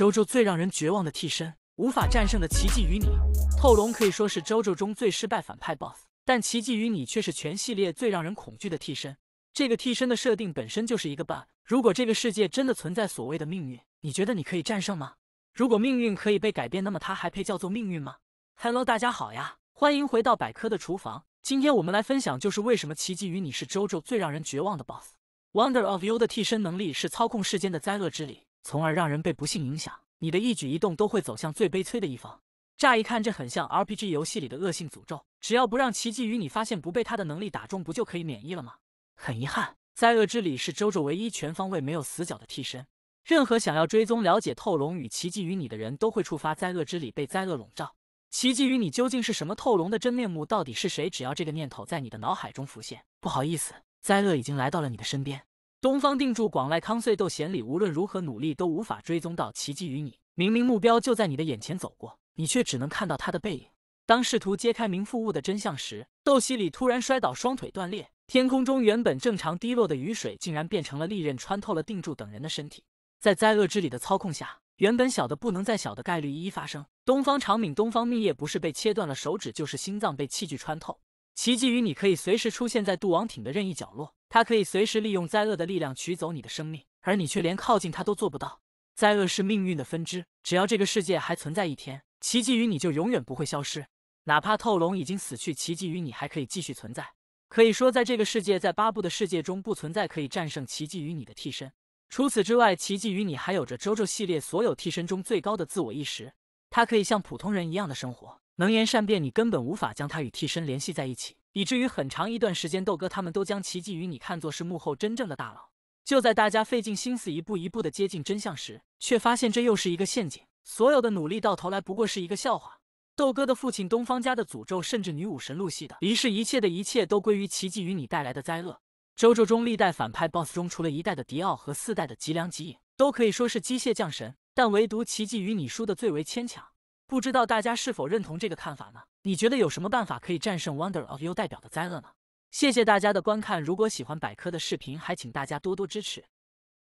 周周最让人绝望的替身，无法战胜的奇迹与你，透龙可以说是周周中最失败反派 boss，但奇迹与你却是全系列最让人恐惧的替身。这个替身的设定本身就是一个 bug。如果这个世界真的存在所谓的命运，你觉得你可以战胜吗？如果命运可以被改变，那么它还配叫做命运吗？Hello，大家好呀，欢迎回到百科的厨房。今天我们来分享就是为什么奇迹与你是周周最让人绝望的 boss。Wonder of You 的替身能力是操控世间的灾厄之力。从而让人被不幸影响，你的一举一动都会走向最悲催的一方。乍一看，这很像 R P G 游戏里的恶性诅咒。只要不让奇迹与你发现不被他的能力打中，不就可以免疫了吗？很遗憾，灾厄之礼是周周唯一全方位没有死角的替身。任何想要追踪了解透龙与奇迹与你的人都会触发灾厄之礼，被灾厄笼罩。奇迹与你究竟是什么？透龙的真面目到底是谁？只要这个念头在你的脑海中浮现，不好意思，灾厄已经来到了你的身边。东方定住，广濑康穗、斗贤里无论如何努力，都无法追踪到奇迹于你。明明目标就在你的眼前走过，你却只能看到他的背影。当试图揭开名副物的真相时，斗西里突然摔倒，双腿断裂。天空中原本正常滴落的雨水，竟然变成了利刃，穿透了定住等人的身体。在灾厄之理的操控下，原本小的不能再小的概率一一发生。东方长敏、东方蜜叶不是被切断了手指，就是心脏被器具穿透。奇迹与你可以随时出现在渡王艇的任意角落，他可以随时利用灾厄的力量取走你的生命，而你却连靠近他都做不到。灾厄是命运的分支，只要这个世界还存在一天，奇迹与你就永远不会消失。哪怕透龙已经死去，奇迹与你还可以继续存在。可以说，在这个世界，在八部的世界中，不存在可以战胜奇迹与你的替身。除此之外，奇迹与你还有着周周系列所有替身中最高的自我意识，它可以像普通人一样的生活。能言善辩，你根本无法将他与替身联系在一起，以至于很长一段时间，豆哥他们都将奇迹与你看作是幕后真正的大佬。就在大家费尽心思，一步一步的接近真相时，却发现这又是一个陷阱。所有的努力到头来不过是一个笑话。豆哥的父亲东方家的诅咒，甚至女武神露西的离世，一切的一切都归于奇迹与你带来的灾厄。周周中历代反派 BOSS 中，除了一代的迪奥和四代的吉良吉影，都可以说是机械降神，但唯独奇迹与你输的最为牵强。不知道大家是否认同这个看法呢？你觉得有什么办法可以战胜 Wonder of y o U 代表的灾厄呢？谢谢大家的观看，如果喜欢百科的视频，还请大家多多支持。